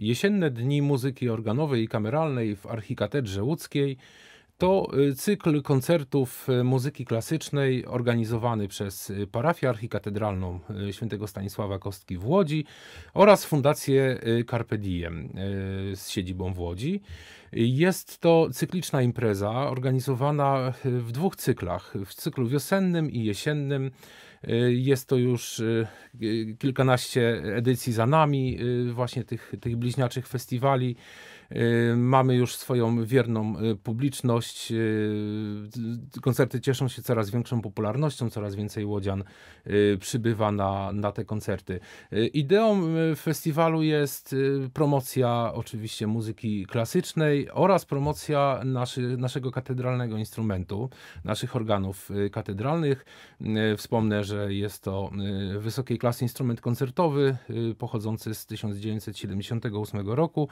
Jesienne dni muzyki organowej i kameralnej w Archikatedrze Łódzkiej to y, cykl koncertów y, muzyki klasycznej organizowany przez y, parafię archikatedralną świętego Stanisława Kostki w Łodzi oraz Fundację Carpe Diem z siedzibą w Łodzi. Jest to cykliczna impreza organizowana w dwóch cyklach, w cyklu wiosennym i jesiennym. Y, jest to już y, kilkanaście edycji za nami, y, właśnie tych, tych bliźniaczych festiwali. Mamy już swoją wierną publiczność. Koncerty cieszą się coraz większą popularnością, coraz więcej łodzian przybywa na, na te koncerty. Ideą festiwalu jest promocja oczywiście muzyki klasycznej oraz promocja naszy, naszego katedralnego instrumentu, naszych organów katedralnych. Wspomnę, że jest to y, wysokiej klasy instrument koncertowy y, pochodzący z 1978 roku,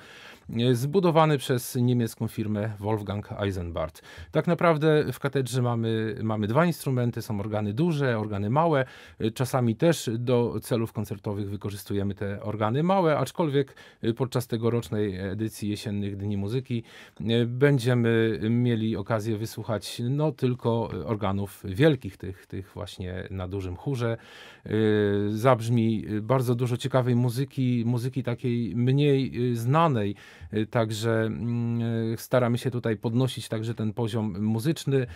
y, zbudowany przez niemiecką firmę Wolfgang Eisenbart. Tak naprawdę w katedrze mamy, mamy dwa instrumenty, są organy duże, organy małe. Czasami też do celów koncertowych wykorzystujemy te organy małe, aczkolwiek podczas tegorocznej edycji jesiennych Dni Muzyki będziemy mieli okazję wysłuchać no tylko organów wielkich, tych, tych właśnie na duże dużym chórze. Y, zabrzmi y, bardzo dużo ciekawej muzyki, muzyki takiej mniej y, znanej, także mm, staramy się tutaj podnosić także ten poziom muzyczny,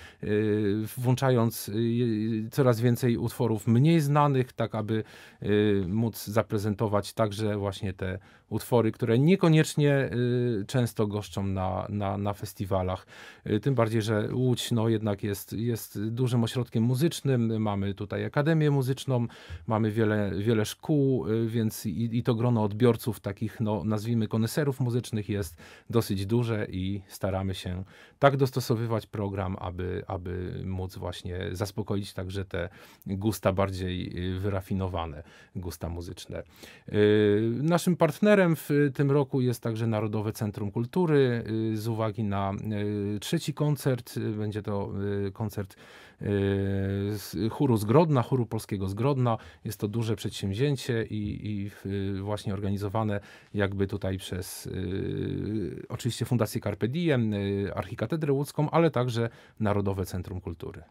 włączając coraz więcej utworów mniej znanych, tak aby móc zaprezentować także właśnie te utwory, które niekoniecznie często goszczą na, na, na festiwalach. Tym bardziej, że Łódź no jednak jest, jest dużym ośrodkiem muzycznym, mamy tutaj akademię akademię muzyczną, mamy wiele, wiele szkół, y, więc i, i to grono odbiorców takich, no, nazwijmy koneserów muzycznych jest dosyć duże i staramy się tak dostosowywać program, aby, aby móc właśnie zaspokoić także te gusta bardziej y, wyrafinowane, gusta muzyczne. Y, naszym partnerem w tym roku jest także Narodowe Centrum Kultury z uwagi na trzeci koncert, będzie to koncert chóru z Grodna, choru polskiego z Jest to duże przedsięwzięcie i, i y, właśnie organizowane jakby tutaj przez y, oczywiście Fundację Carpe Diem, y, Archikatedrę Łódzką, ale także Narodowe Centrum Kultury.